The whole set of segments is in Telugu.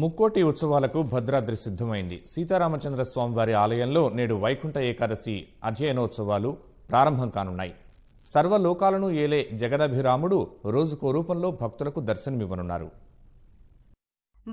ముక్కోటి ఉత్సవాలకు భద్రాద్రి సిద్ధమైంది సీతారామచంద్ర స్వామివారి ఆలయంలో నేడు వైకుంఠ ఏకాదశి అధ్యయనోత్సవాలు ప్రారంభం కానున్నాయి సర్వలోకాలను ఏలే జగదభిరాముడు రోజుకో రూపంలో భక్తులకు దర్శనమివ్వనున్నారు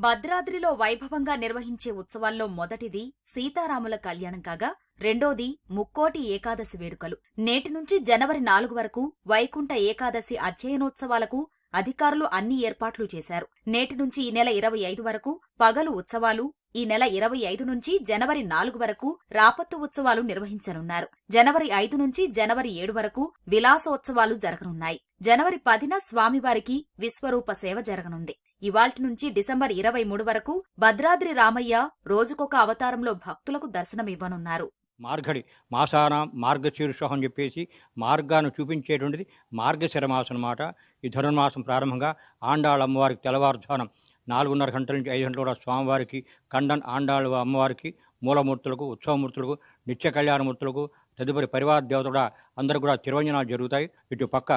భద్రాద్రిలో వైభవంగా నిర్వహించే ఉత్సవాల్లో మొదటిది సీతారాముల కళ్యాణం కాగా రెండోది ముక్కోటి ఏకాదశి వేడుకలు నేటి నుంచి జనవరి నాలుగు వరకు వైకుంఠ ఏకాదశి అధ్యయనోత్సవాలకు అధికారులు అన్ని ఏర్పాట్లు చేశారు నేటి నుంచి ఈ నెల ఇరవై ఐదు వరకు పగలు ఉత్సవాలు ఈ నెల ఇరవై ఐదు నుంచి జనవరి నాలుగు వరకు రాపత్తు ఉత్సవాలు నిర్వహించనున్నారు జనవరి ఐదు నుంచి జనవరి ఏడు వరకు విలాసోత్సవాలు జరగనున్నాయి జనవరి పదిన స్వామివారికి విశ్వరూప సేవ జరగనుంది ఇవాల్టి నుంచి డిసెంబర్ ఇరవై మూడు వరకు భద్రాద్రి రామయ్య రోజుకొక అవతారంలో భక్తులకు దర్శనమివ్వనున్నారు మార్గడి మాసానాం మార్గశీర్ష అని చెప్పేసి మార్గాన్ని చూపించేటువంటిది మార్గశిర మాసం అనమాట ఈ ధనుర్మాసం ప్రారంభంగా ఆండాళ అమ్మవారికి తెల్లవారుధానం నాలుగున్నర గంటల నుంచి ఐదు గంటల కూడా స్వామివారికి కండన్ ఆండాళ అమ్మవారికి మూలమూర్తులకు ఉత్సవమూర్తులకు నిత్య కళ్యాణమూర్తులకు తదుపరి పరివార దేవత కూడా అందరూ కూడా తిరువంజనాలు జరుగుతాయి ఇటు పక్క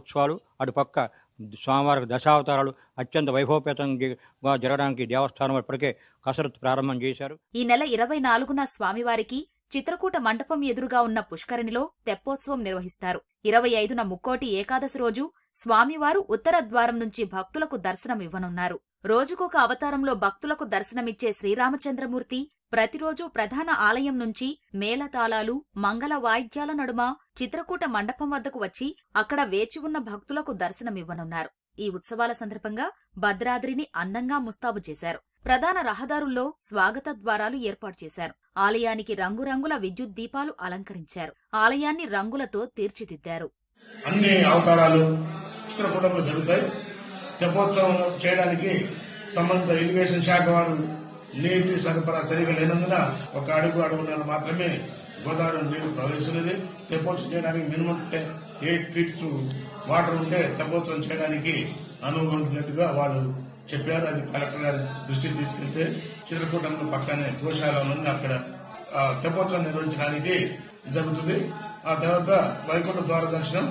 ఉత్సవాలు అటు పక్క స్వామివారికి దశావతారాలు అత్యంత వైభవపేతంగా జరగడానికి దేవస్థానం ఇప్పటికే కసరత్తు ప్రారంభం చేశారు ఈ నెల ఇరవై నాలుగున స్వామివారికి చిత్రకూట మండపం ఎదురుగా ఉన్న పుష్కరిణిలో తెప్పోత్సవం నిర్వహిస్తారు ఇరవై ఐదున ముక్కోటి ఏకాదశి రోజు స్వామివారు ఉత్తర ద్వారం నుంచి భక్తులకు దర్శనం ఇవ్వనున్నారు రోజుకొక అవతారంలో భక్తులకు దర్శనమిచ్చే శ్రీరామచంద్రమూర్తి ప్రతిరోజు ప్రధాన ఆలయం నుంచి మేళతాళాలు మంగళ వాయిద్యాల నడుమ చిత్రకూట మండపం వద్దకు వచ్చి అక్కడ వేచి ఉన్న భక్తులకు దర్శనమివ్వనున్నారు ఈ ఉత్సవాల సందర్భంగా భద్రాద్రిని అందంగా ముస్తాబు చేశారు ప్రధాన రహదారుల్లో స్వాగత ద్వారాలు ఏర్పాటు చేశారు ఆలయానికి రంగురంగుల విద్యుత్ దీపాలు అలంకరించారు ఆలయాన్ని రంగులతో తీర్చిదిద్దారు అన్ని అవతారాలు చిత్రకూటంలో జరుగుతాయి తెప్పోత్సవం చేయడానికి సంబంధిత ఇరిగేషన్ శాఖ వారు నీటి సరఫరా సరిగా లేనందున ఒక అడుగు నెల మాత్రమే గోదావరి నీరు ప్రవహిస్తున్నది తెప్పోత్సవం చేయడానికి మినిమం ఎయిట్ ఫీట్స్ వాటర్ ఉంటే తెప్పోత్సవం చేయడానికి అనుగుంటున్నట్టుగా వాళ్ళు చెప్పారు అది కలెక్టర్ గారి దృష్టికి తీసుకెళ్తే చిత్రకూటంలో పక్కనే గోశాల ఉంది అక్కడ తెప్పోత్సవం నిర్వహించడానికి జరుగుతుంది ఆ తర్వాత వైకుంఠ ద్వార దర్శనం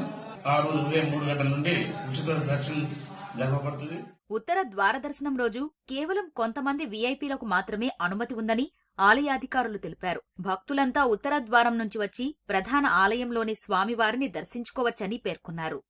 ఆ రోజు ఉదయం మూడు గంటల నుండి ఉచిత దర్శనం ఉత్తర ఉత్తర ద్వారదర్శనం రోజు కేవలం కొంతమంది వీఐపీలకు మాత్రమే అనుమతి ఉందని ఆలయాధికారులు తెలిపారు భక్తులంతా ఉత్తర ద్వారం నుంచి వచ్చి ప్రధాన ఆలయంలోని స్వామివారిని దర్శించుకోవచ్చని పేర్కొన్నారు